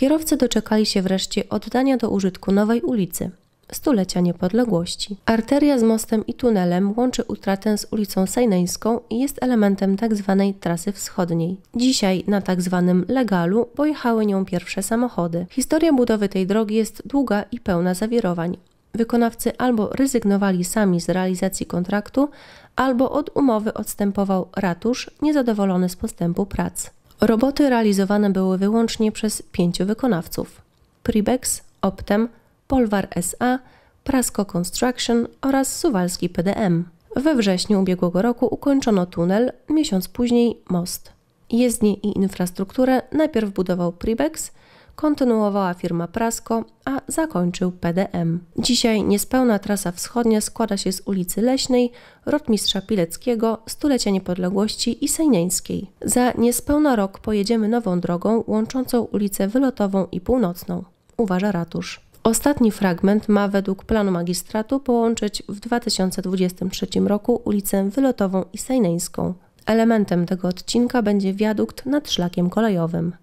Kierowcy doczekali się wreszcie oddania do użytku nowej ulicy stulecia niepodległości. Arteria z mostem i tunelem łączy utratę z ulicą Sejneńską i jest elementem tzw. Tak trasy wschodniej. Dzisiaj na tzw. Tak legalu pojechały nią pierwsze samochody. Historia budowy tej drogi jest długa i pełna zawirowań. Wykonawcy albo rezygnowali sami z realizacji kontraktu, albo od umowy odstępował ratusz niezadowolony z postępu prac. Roboty realizowane były wyłącznie przez pięciu wykonawców: Pribex, Optem, Polvar SA, Prasko Construction oraz Suwalski PDM. We wrześniu ubiegłego roku ukończono tunel, miesiąc później most. Jezdnie i infrastrukturę najpierw budował Pribex, kontynuowała firma Prasko, a zakończył PDM. Dzisiaj niespełna trasa wschodnia składa się z ulicy Leśnej, Rotmistrza Pileckiego, Stulecia Niepodległości i Sejnieńskiej. Za niespełna rok pojedziemy nową drogą łączącą ulicę Wylotową i Północną, uważa ratusz. Ostatni fragment ma według planu magistratu połączyć w 2023 roku ulicę Wylotową i Sejneńską. Elementem tego odcinka będzie wiadukt nad szlakiem kolejowym.